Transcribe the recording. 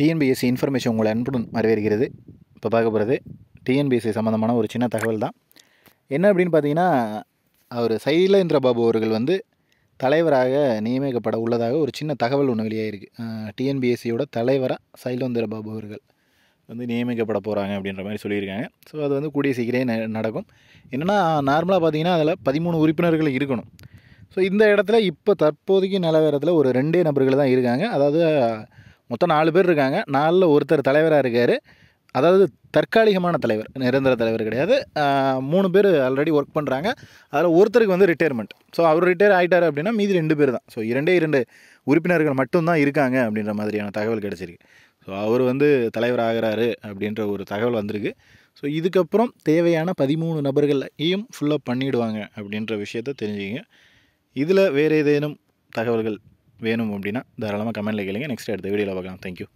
TNPSC information உங்களை அன்புடன் வரவேற்கிறது இப்போ பார்க்க போகிறது டிஎன்பிஎஸ்சி சம்மந்தமான ஒரு சின்ன தகவல் தான் என்ன அப்படின்னு பார்த்தீங்கன்னா அவர் சைலேந்திர பாபு அவர்கள் வந்து தலைவராக நியமிக்கப்பட உள்ளதாக ஒரு சின்ன தகவல் ஒன்று வெளியாகிருக்கு டிஎன்பிஎஸ்சியோட தலைவராக சைலேந்திர பாபு அவர்கள் வந்து நியமிக்கப்பட போகிறாங்க அப்படின்ற மாதிரி சொல்லியிருக்காங்க ஸோ அது வந்து கூடிய சீக்கிரம் நடக்கும் என்னென்னா நார்மலாக பார்த்தீங்கன்னா அதில் பதிமூணு உறுப்பினர்கள் இருக்கணும் ஸோ இந்த இடத்துல இப்போ தற்போதைக்கு நிலவரத்தில் ஒரு ரெண்டே நபர்கள் தான் இருக்காங்க அதாவது மொத்தம் நாலு பேர் இருக்காங்க நாலில் ஒருத்தர் தலைவராக இருக்கார் அதாவது தற்காலிகமான தலைவர் நிரந்தர தலைவர் கிடையாது மூணு பேர் ஆல்ரெடி ஒர்க் பண்ணுறாங்க அதில் ஒருத்தருக்கு வந்து ரிட்டையர்மெண்ட் ஸோ அவர் ரிட்டையர் ஆகிட்டார் அப்படின்னா மீதி ரெண்டு பேர் தான் ஸோ இரண்டே இரண்டு உறுப்பினர்கள் மட்டும்தான் இருக்காங்க அப்படின்ற மாதிரியான தகவல் கிடச்சிருக்கு ஸோ அவர் வந்து தலைவர் ஆகிறாரு அப்படின்ற ஒரு தகவல் வந்திருக்கு ஸோ இதுக்கப்புறம் தேவையான பதிமூணு நபர்களையும் ஃபுல்லாக பண்ணிவிடுவாங்க அப்படின்ற விஷயத்த தெரிஞ்சுங்க இதில் வேறு ஏதேனும் தகவல்கள் வேணும் அப்படின்னா தாராளமாக கமெண்ட்டில் கேளுங்க நெக்ஸ்ட் அடுத்த வீடியோவில் பார்க்கலாம் தேங்க்யூ